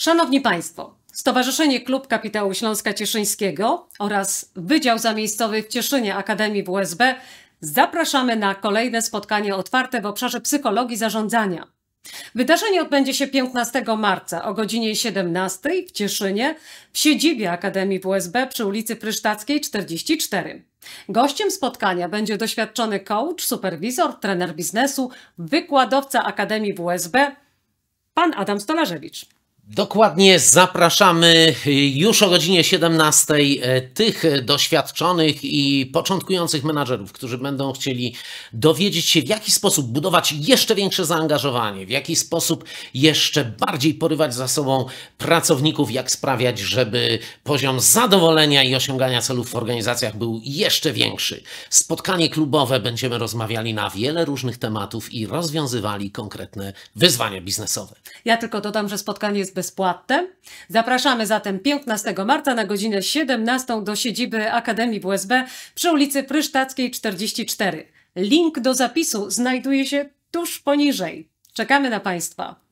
Szanowni Państwo, Stowarzyszenie Klub Kapitału Śląska Cieszyńskiego oraz Wydział Zamiejscowy w Cieszynie Akademii WSB zapraszamy na kolejne spotkanie otwarte w obszarze psychologii zarządzania. Wydarzenie odbędzie się 15 marca o godzinie 17 w Cieszynie w siedzibie Akademii WSB przy ulicy Prysztackiej 44. Gościem spotkania będzie doświadczony coach, superwizor, trener biznesu, wykładowca Akademii WSB, pan Adam Stolarzewicz. Dokładnie zapraszamy już o godzinie 17 e, tych doświadczonych i początkujących menadżerów, którzy będą chcieli dowiedzieć się, w jaki sposób budować jeszcze większe zaangażowanie, w jaki sposób jeszcze bardziej porywać za sobą pracowników, jak sprawiać, żeby poziom zadowolenia i osiągania celów w organizacjach był jeszcze większy. Spotkanie klubowe będziemy rozmawiali na wiele różnych tematów i rozwiązywali konkretne wyzwania biznesowe. Ja tylko dodam, że spotkanie jest bezpłatne. Zapraszamy zatem 15 marca na godzinę 17 do siedziby Akademii WSB przy ulicy Prysztackiej 44. Link do zapisu znajduje się tuż poniżej. Czekamy na Państwa.